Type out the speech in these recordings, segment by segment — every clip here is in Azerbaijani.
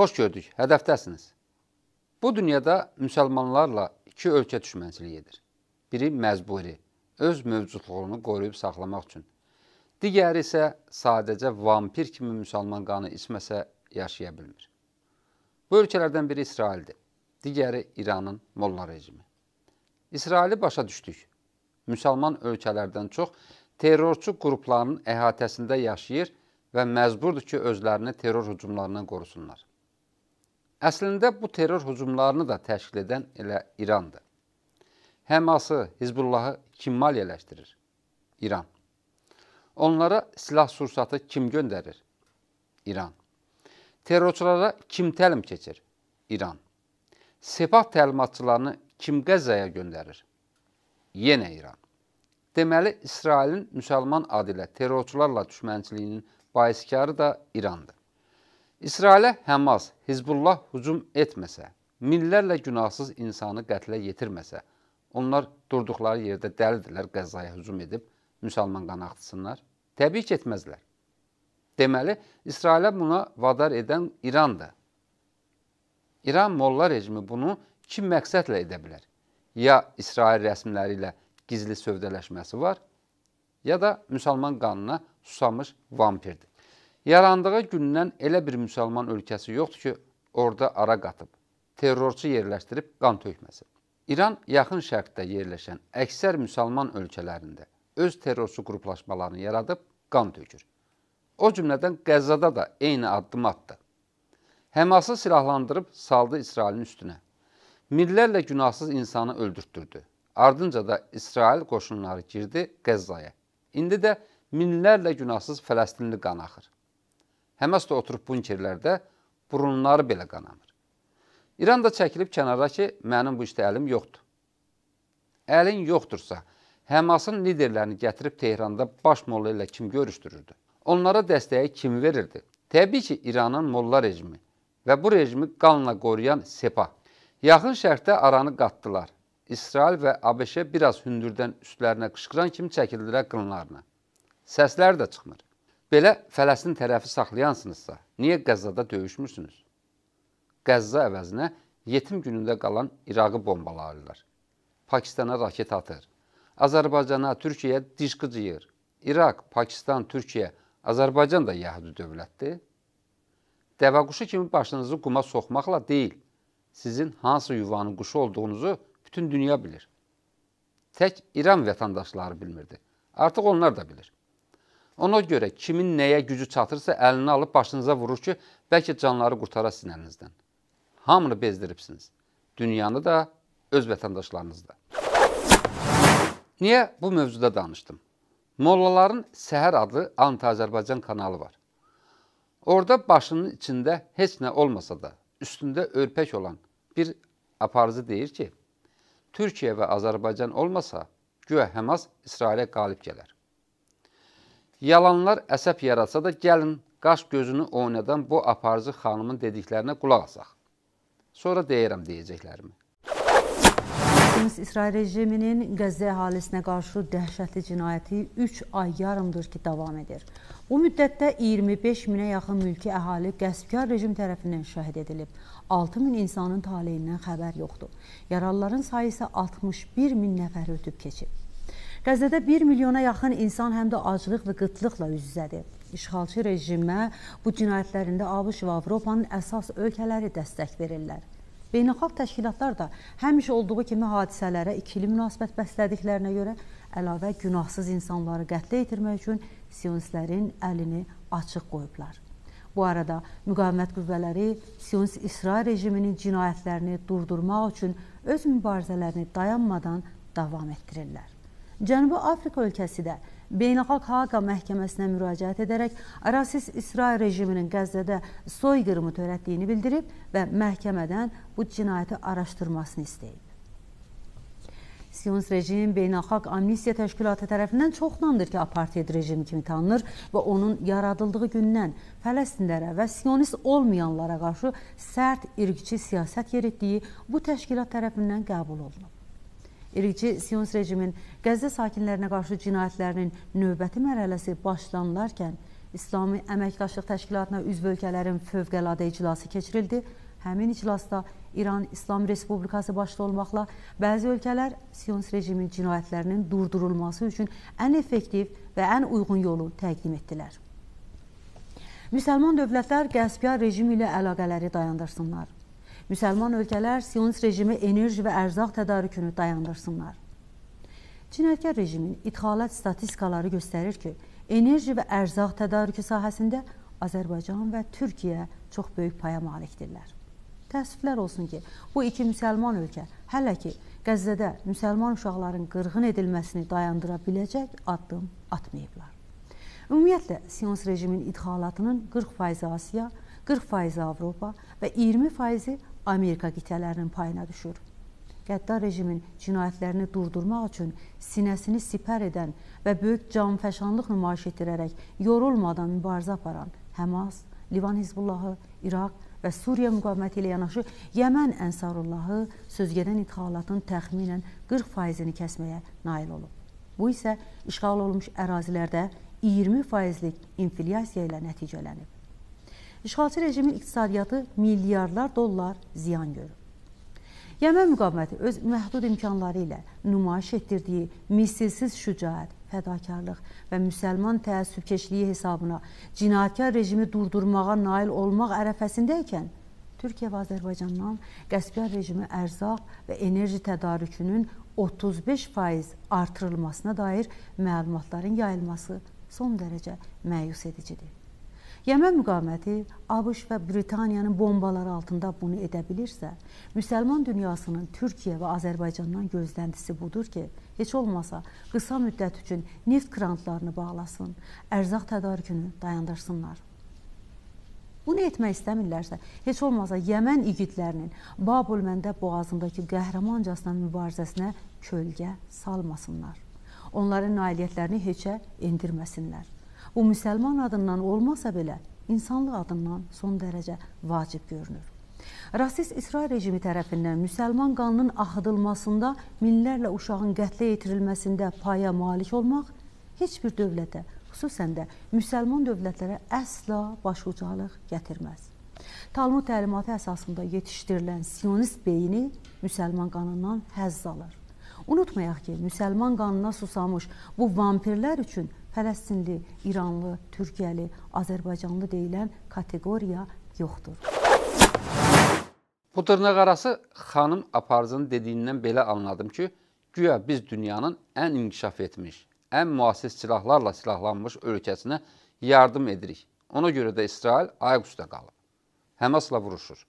Xoş gördük, hədəfdəsiniz. Bu dünyada müsəlmanlarla iki ölkə düşmənçiliyi edir. Biri məzburi, öz mövcudluğunu qoruyub saxlamaq üçün. Digəri isə sadəcə vampir kimi müsəlman qanı içməsə yaşaya bilmir. Bu ölkələrdən biri İsraildir, digəri İranın molla rejimi. İsraili başa düşdük. Müsəlman ölkələrdən çox terrorçu qruplarının əhatəsində yaşayır və məzburdur ki, özlərini terror hücumlarından qorusunlar. Əslində bu terror hücumlarını da təşkil edən elə İrandır. Həması, Hizbullahı kim maliyyələşdirir? İran. Onlara silah sursatı kim göndərir? İran. Terrorçulara kim təlim keçir? İran. Sepah təlimatçılarını kim Qəzzaya göndərir? Yenə İran. Deməli, İsrailin müsəlman adı ilə terrorçularla düşmənçiliyinin baiskarı da İrandır. İsrailə Həmas, Hizbullah hücum etməsə, minlərlə günahsız insanı qətlə yetirməsə, onlar durduqları yerdə dəlidirlər, Qəzzaya hücum edib müsəlman qanı axıtsınlar? Təbii ki, etməzlər. Deməli, İsrailə buna vadar edən İrandır. İran molla rejimi bunu kim məqsədlə edə bilər? Ya İsrail rəsmiləri ilə gizli sövdələşməsi var, ya da müsəlman qanına susamış vampirdir. Yarandığı gündən elə bir müsəlman ölkəsi yoxdur ki, orada ara qatıb, terrorçu yerləşdirib qan tökməsin. İran yaxın şərqdə yerləşən əksər müsəlman ölkələrində öz terrorçu qruplaşmalarını yaradıb qan tökür. O cümlədən Qəzzada da eyni addım atdı. Həması silahlandırıb saldı İsrailin üstünə. Millərlə günahsız insanı öldürtdürdü. Ardınca da İsrail qoşunları girdi Qəzzaya. İndi də minlərlə günahsız Fələstinli qan axır. Həməs də oturub bunkerlərdə burunları belə qanamır. İran da çəkilib kənara ki, mənim bu işdə əlim yoxdur. Əlin yoxdursa, Həmasın liderlərini gətirib Tehranda baş molla ilə kim görüşdürürdü? Onlara dəstəyi kim verirdi? Təbii ki, İranın molla rejimi və bu rejimi qanla qoruyan SEPA. Yaxın şərqdə aranı qatdılar. İsrail və ABŞ biraz hündürdən üstlərinə qışqıran kimi çəkildilər qınlarına. Səslər də çıxmır belə Fələstin tərəfi saxlayansınızsa, niyə Qəzzada döyüşmürsünüz? Qəzza əvəzinə yetim günündə qalan İraqı bombalayırlar. Pakistana raket atır. Azərbaycana, Türkiyəyə dişqı cıyır. İraq, Pakistan, Türkiyə, Azərbaycan da yəhudi dövlətdir. Dəvə quşu kimi başınızı quma soxmaqla deyil, sizin hansı yuvanın quşu olduğunuzu bütün dünya bilir. Tək İran vətəndaşları bilmirdi. Artıq onlar da bilir. Ona görə kimin nəyə gücü çatırsa əlini alıb başınıza vurur ki, bəlkə canları qurtara sizin əlinizdən. Hamını bezdiribsiniz. Dünyanı da, öz vətəndaşlarınızı da. Niyə bu mövzuda danışdım? Mollaların Səhər adlı Anti-Azərbaycan kanalı var. Orada başının içində heç nə olmasa da, üstündə örpək olan bir aparıcı deyir ki, Türkiyə və Azərbaycan olmasa, güya Həmas İsrailə qalib gələr. Yalanlar əsəb yaratsa da gəlin qaş gözünü oynadan bu aparıcı xanımın dediklərinə qulaq asaq. Sonra deyirəm deyəcəklərimi. İsrail rejiminin Qəzza əhalisinə qarşı dəhşətli cinayəti 3 ay yarımdır ki, davam edir. Bu müddətdə 25 minə yaxın mülki əhali qəsbkar rejim tərəfindən şəhid edilib. 6 min insanın taleyindən xəbər yoxdur. Yaralıların sayı isə 61 min nəfər ötüb keçib. Qəzədə 1 milyona yaxın insan həm də aclıq və qıtlıqla üz-üzədir. İşğalçı rejimə bu cinayətlərində ABŞ və Avropanın əsas ölkələri dəstək verirlər. Beynəlxalq təşkilatlar da həmişə olduğu kimi hadisələrə ikili münasibət bəslədiklərinə görə əlavə günahsız insanları qətlə yetirmək üçün siyonistlərin əlini açıq qoyublar. Bu arada müqavimət qüvvələri siyonist İsrail rejiminin cinayətlərini durdurmaq üçün öz mübarizələrini dayanmadan davam etdirirlər. Cənubi Afrika ölkəsi də Beynəlxalq Haqa məhkəməsinə müraciət edərək Ərasis İsrail rejiminin Qəzzədə soyqırımı törətdiyini bildirib və məhkəmədən bu cinayəti araşdırmasını istəyib. Siyons rejim beynəlxalq amnistiya təşkilatı tərəfindən çoxdandır ki, apartheid rejimi kimi tanınır və onun yaradıldığı gündən Fələstinlərə və siyonist olmayanlara qarşı sərt irqçi siyasət yeritdiyi bu təşkilat tərəfindən qəbul olunub. İrqçi Siyons rejimin Qəzzə sakinlərinə qarşı cinayətlərinin növbəti mərhələsi başlanılarkən İslami Əməkdaşlıq Təşkilatına üzv ölkələrin fövqəladə iclası keçirildi. Həmin iclasda İran İslam Respublikası başda olmaqla bəzi ölkələr Siyons rejimin cinayətlərinin durdurulması üçün ən effektiv və ən uyğun yolu təqdim etdilər. Müsəlman dövlətlər Qəsbiyar rejimi ilə əlaqələri dayandırsınlar müsəlman ölkələr Siyonist rejimi enerji və ərzaq tədarükünü dayandırsınlar. Cinayətkar rejimin idxalat statistikaları göstərir ki, enerji və ərzaq tədarükü sahəsində Azərbaycan və Türkiyə çox böyük paya malikdirlər. Təəssüflər olsun ki, bu iki müsəlman ölkə hələ ki Qəzzədə müsəlman uşaqların qırğın edilməsini dayandıra biləcək addım atmayıblar. Ümumiyyətlə, Siyons rejimin idxalatının 40% Asiya, 40% Avropa və 20%-i Amerika qitələrinin payına düşür. Qəddar rejimin cinayətlərini durdurmaq üçün sinəsini sipər edən və böyük canfəşanlıq nümayiş etdirərək yorulmadan mübarizə aparan Həmas, Livan Hizbullahı, İraq və Suriya müqaviməti ilə yanaşı Yəmən Ənsarullahı sözgedən idxalatın təxminən 40%-ni kəsməyə nail olub. Bu isə işğal olunmuş ərazilərdə 20 faizlik infilyasiya ilə nəticələnib. İşğalçı rejimin iqtisadiyyatı milyardlar dollar ziyan görür. Yəmən müqaviməti öz məhdud imkanları ilə nümayiş etdirdiyi misilsiz şücaət, fədakarlıq və müsəlman təəssübkeşliyi hesabına cinayətkar rejimi durdurmağa nail olmaq ərəfəsində ikən Türkiyə və Azərbaycandan Qəsbiyar rejimi ərzaq və enerji tədarükünün 35% artırılmasına dair məlumatların yayılması son dərəcə məyus edicidir. Yəmən müqaviməti ABŞ və Britaniyanın bombaları altında bunu edə bilirsə, müsəlman dünyasının Türkiyə və Azərbaycandan gözləntisi budur ki, heç olmasa qısa müddət üçün neft qrantlarını bağlasın, ərzaq tədarükünü dayandırsınlar. Bunu etmək istəmirlərsə, heç olmasa Yəmən igidlərinin Babulməndə boğazındakı qəhrəmancasına mübarizəsinə kölgə salmasınlar. Onların nailiyyətlərini heçə endirməsinlər. O müsəlman adından olmasa belə insanlıq adından son dərəcə vacib görünür. Rasist İsrail rejimi tərəfindən müsəlman qanının axıdılmasında, minlərlə uşağın qətlə yetirilməsində paya malik olmaq heç bir dövlətə, xüsusən də müsəlman dövlətlərə əsla başucalıq gətirməz. Talmud təlimatı əsasında yetişdirilən sionist beyni müsəlman qanından həzz alır. Unutmayaq ki, müsəlman qanına susamış bu vampirlər üçün Fələstinli, İranlı, Türkiyəli, Azərbaycanlı deyilən kateqoriya yoxdur. Bu dırnaqarası xanım Aparcının dediyindən belə anladım ki, güya biz dünyanın ən inkişaf etmiş, ən müasir silahlarla silahlanmış ölkəsinə yardım edirik. Ona görə də İsrail ayaq üstə qalıb. Həmasla vuruşur.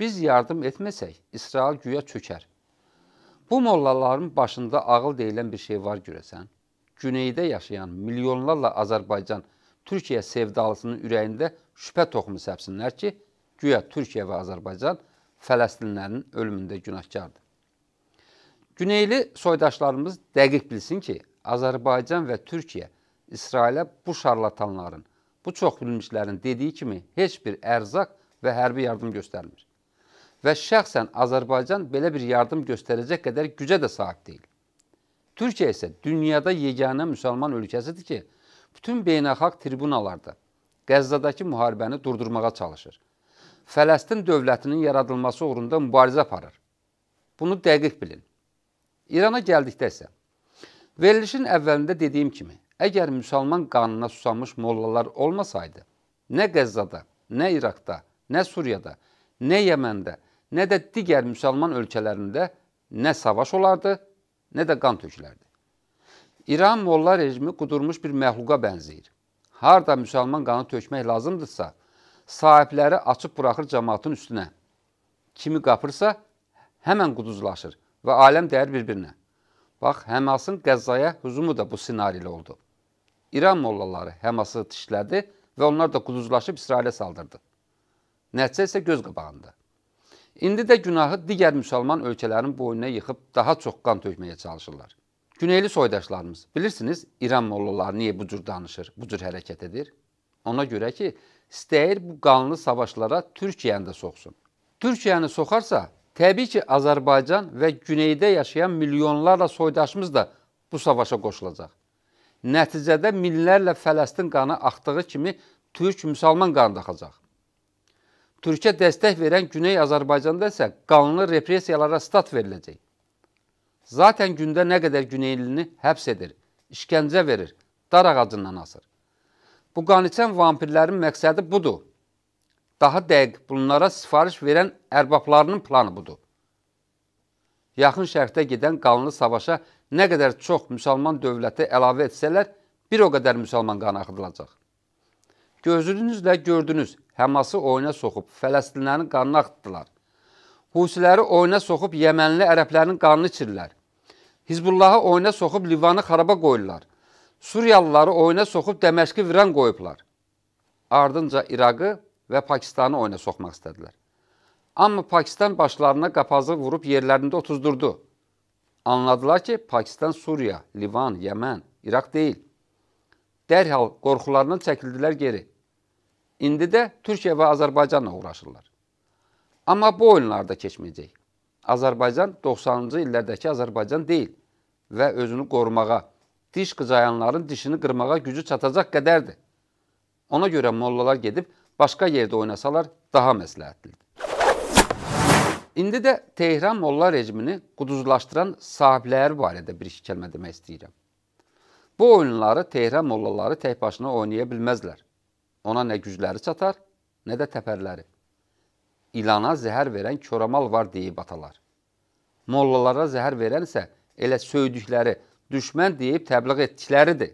Biz yardım etməsək, İsrail güya çökər. Bu mollaların başında ağıl deyilən bir şey var görəsən güneydə yaşayan milyonlarla Azərbaycan Türkiyə sevdalısının ürəyində şübhə toxumu səpsinlər ki, güya Türkiyə və Azərbaycan fələstinlərin ölümündə günahkardır. Güneyli soydaşlarımız dəqiq bilsin ki, Azərbaycan və Türkiyə İsrailə bu şarlatanların, bu çox bilmişlərin dediyi kimi heç bir ərzaq və hərbi yardım göstərmir. Və şəxsən Azərbaycan belə bir yardım göstərəcək qədər gücə də sahib deyil. Türkiyə isə dünyada yeganə müsəlman ölkəsidir ki, bütün beynəlxalq tribunalarda Qəzzadakı müharibəni durdurmağa çalışır. Fələstin dövlətinin yaradılması uğrunda mübarizə aparır. Bunu dəqiq bilin. İrana gəldikdə isə verilişin əvvəlində dediyim kimi, əgər müsəlman qanına susamış mollalar olmasaydı, nə Qəzzada, nə İraqda, nə Suriyada, nə Yəməndə, nə də digər müsəlman ölkələrində nə savaş olardı, nə də qan tökülərdi. İran molla rejimi qudurmuş bir məxluqa bənzəyir. Harda müsəlman qanı tökmək lazımdırsa, sahibləri açıb buraxır cəmatın üstünə. Kimi qapırsa, həmən quduzlaşır və aləm dəyər bir-birinə. Bax, Həmasın Qəzzaya hücumu da bu senari ilə oldu. İran mollaları Həması tişlədi və onlar da quduzlaşıb İsrailə saldırdı. Nəticə isə göz qabağında. İndi də günahı digər müsəlman ölkələrin boynuna yıxıb daha çox qan tökməyə çalışırlar. Güneyli soydaşlarımız, bilirsiniz, İran mollaları niyə bu cür danışır, bu cür hərəkət edir? Ona görə ki, istəyir bu qanlı savaşlara Türkiyəni də soxsun. Türkiyəni soxarsa, təbii ki, Azərbaycan və güneydə yaşayan milyonlarla soydaşımız da bu savaşa qoşulacaq. Nəticədə minlərlə Fələstin qanı axdığı kimi türk müsəlman qanı da axacaq. Türkiyə dəstək verən Güney Azərbaycanda isə qanlı repressiyalara stat veriləcək. Zaten gündə nə qədər güneylini həbs edir, işgəncə verir, dar ağacından asır. Bu qaniçən vampirlərin məqsədi budur. Daha dəqiq bunlara sifariş verən ərbablarının planı budur. Yaxın şərqdə gedən qanlı savaşa nə qədər çox müsəlman dövləti əlavə etsələr, bir o qədər müsəlman qanı axıdılacaq. Gözünüzlə gördünüz, Həması oyuna soxub, Fələstinlərin qanını axıtdılar. Husiləri oyuna soxub, Yəmənli ərəblərin qanını içirlər. Hizbullahı oyuna soxub, Livanı xaraba qoyurlar. Suriyalıları oyuna soxub, Dəməşqi viran qoyublar. Ardınca İraqı və Pakistanı oyuna soxmaq istədilər. Amma Pakistan başlarına qapazı vurub yerlərində otuzdurdu. Anladılar ki, Pakistan Suriya, Livan, Yəmən, İraq deyil dərhal qorxularından çəkildilər geri. İndi də Türkiyə və Azərbaycanla uğraşırlar. Amma bu oyunlarda keçməyəcək. Azərbaycan 90-cı illərdəki Azərbaycan deyil və özünü qorumağa, diş qıcayanların dişini qırmağa gücü çatacaq qədərdir. Ona görə mollalar gedib başqa yerdə oynasalar daha məsləhətlidir. İndi də Tehran molla rejimini quduzlaşdıran sahibləri barədə bir iki kəlmə demək istəyirəm. Bu oyunları Tehran mollaları tək başına oynaya bilməzlər. Ona nə gücləri çatar, nə də təpərləri. İlana zəhər verən koramal var deyib atalar. Mollalara zəhər verənsə elə söydükləri, düşmən deyib təbliğ etdikləridir.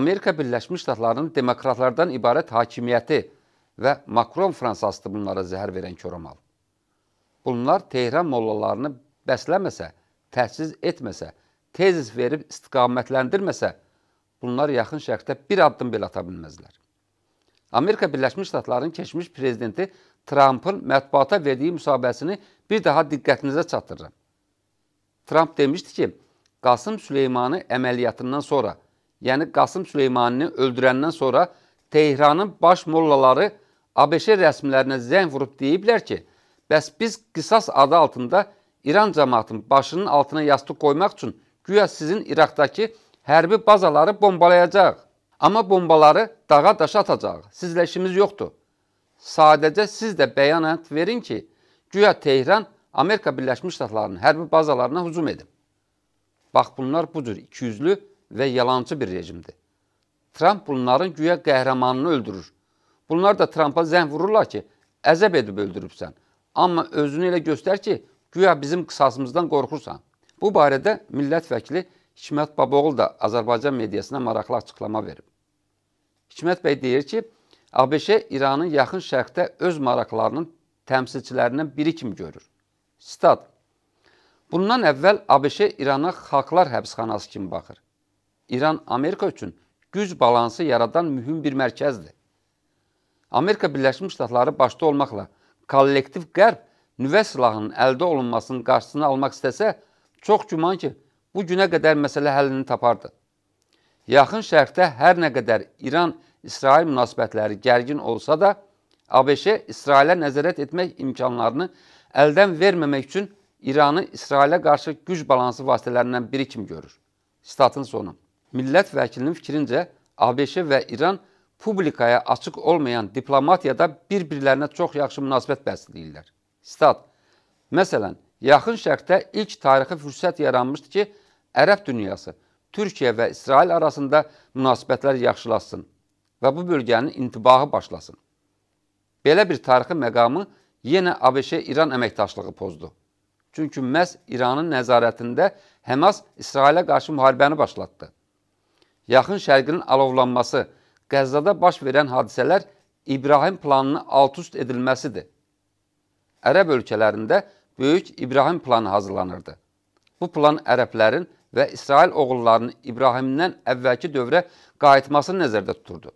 Amerika Birləşmiş Ştatlarının demokratlardan ibarət hakimiyyəti və Macron Fransasıdır bunlara zəhər verən koramal. Bunlar Tehran mollalarını bəsləməsə, təhsiz etməsə, tezis verib istiqamətləndirməsə, bunlar yaxın şərqdə bir addım belə ata bilməzlər. Amerika Birləşmiş Ştatlarının keçmiş prezidenti Trumpın mətbuata verdiyi müsahibəsini bir daha diqqətinizə çatdırıram. Trump demişdi ki, Qasım Süleymanı əməliyyatından sonra, yəni Qasım Süleymanını öldürəndən sonra Tehranın baş mollaları ABŞ rəsmilərinə zəng vurub deyiblər ki, bəs biz qisas adı altında İran cəmaatının başının altına yastıq qoymaq üçün güya sizin İraqdakı hərbi bazaları bombalayacaq. Amma bombaları dağa daşa atacaq. Sizlə işimiz yoxdur. Sadəcə siz də bəyanat verin ki, güya Tehran Amerika Birləşmiş Ştatlarının hərbi bazalarına hücum edib. Bax, bunlar bu cür ikiyüzlü və yalancı bir rejimdir. Trump bunların güya qəhrəmanını öldürür. Bunlar da Trumpa zəng vururlar ki, əzəb edib öldürübsən. Amma özünü elə göstər ki, güya bizim qısasımızdan qorxursan. Bu barədə millət vəkili Hikmət Baboğlu da Azərbaycan mediasına maraqlı açıqlama verib. Hikmət bəy deyir ki, ABŞ İranın yaxın şərqdə öz maraqlarının təmsilçilərindən biri kimi görür. Stat. Bundan əvvəl ABŞ İrana xalqlar həbsxanası kimi baxır. İran Amerika üçün güc balansı yaradan mühüm bir mərkəzdir. Amerika Birləşmiş Ştatları başda olmaqla kollektiv qərb nüvə silahının əldə olunmasının qarşısını almaq istəsə, Çox güman ki, bu günə qədər məsələ həllini tapardı. Yaxın şərqdə hər nə qədər İran-İsrail münasibətləri gərgin olsa da, ABŞ İsrailə nəzarət etmək imkanlarını əldən verməmək üçün İranı İsrailə qarşı güc balansı vasitələrindən biri kimi görür. Statın sonu. Millət vəkilinin fikrincə, ABŞ və İran publikaya açıq olmayan diplomatiyada bir-birlərinə çox yaxşı münasibət bəsləyirlər. Stat. Məsələn, Yaxın şərqdə ilk tarixi fürsət yaranmışdı ki, Ərəb dünyası Türkiyə və İsrail arasında münasibətlər yaxşılaşsın və bu bölgənin intibahı başlasın. Belə bir tarixi məqamı yenə ABŞ-İran əməkdaşlığı pozdu. Çünki məhz İranın nəzarətində Həmas İsrailə qarşı müharibəni başlatdı. Yaxın şərqinin alovlanması, Qəzzada baş verən hadisələr İbrahim planının alt-üst edilməsidir. Ərəb ölkələrində Böyük İbrahim planı hazırlanırdı. Bu plan ərəblərin və İsrail oğullarının İbrahimdən əvvəlki dövrə qayıtmasını nəzərdə tuturdu.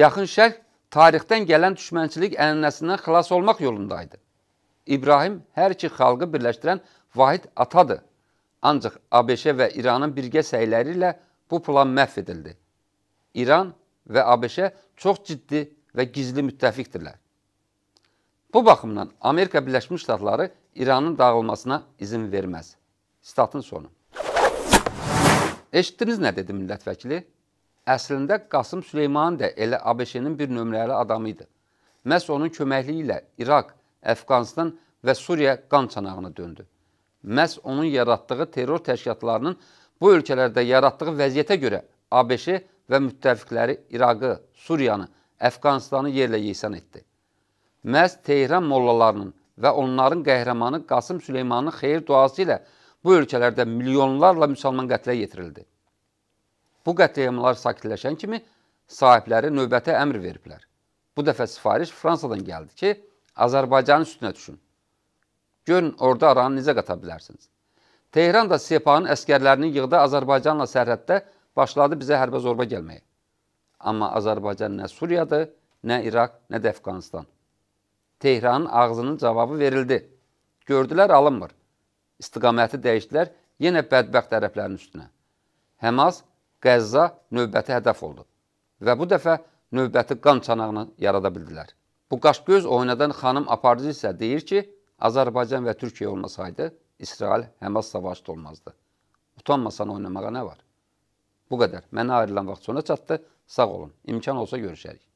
Yaxın Şərq tarixdən gələn düşmənçilik ənənəsindən xilas olmaq yolundaydı. İbrahim hər iki xalqı birləşdirən vahid atadır. Ancaq ABŞ və İranın birgə səyləri ilə bu plan məhv edildi. İran və ABŞ çox ciddi və gizli müttəfiqdirlər. Bu baxımdan Amerika Birləşmiş Ştatları İranın dağılmasına izin verməz. Statın sonu. Eşitdiniz nə dedi millət vəkili? Əslində Qasım Süleyman da elə ABŞ-nin bir nömrəli adamı idi. Məhz onun köməkliyi ilə İraq, Əfqanistan və Suriya qan çanağına döndü. Məhz onun yaratdığı terror təşkilatlarının bu ölkələrdə yaratdığı vəziyyətə görə ABŞ və müttəfiqləri İraqı, Suriyanı, Əfqanistanı yerlə yeysan etdi. Məhz Tehran mollalarının və onların qəhrəmanı Qasım Süleymanın xeyir duası ilə bu ölkələrdə milyonlarla müsəlman qətlə yetirildi. Bu qətləyamlar sakitləşən kimi sahibləri növbətə əmr veriblər. Bu dəfə sifariş Fransadan gəldi ki, Azərbaycanın üstünə düşün. Görün, orada aranı necə qata bilərsiniz. Tehran da Sepahın əskərlərini yığdı Azərbaycanla sərhəddə başladı bizə hərbə zorba gəlməyə. Amma Azərbaycan nə Suriyadır, nə İraq, nə də Əfqanistan. Tehran ağzının cavabı verildi. Gördülər alınmır. İstiqaməti dəyişdilər yenə bədbəxt tərəflərin üstünə. Həmas, Qəzza növbəti hədəf oldu və bu dəfə növbəti qan çanağını yarada bildilər. Bu qaşgöz oynadan xanım aparıcı isə deyir ki, Azərbaycan və Türkiyə olmasaydı, İsrail Həmas savaşda olmazdı. Utanmasan oynamağa nə var? Bu qədər. Mənə ayrılan vaxt sona çatdı. Sağ olun. İmkan olsa görüşərik.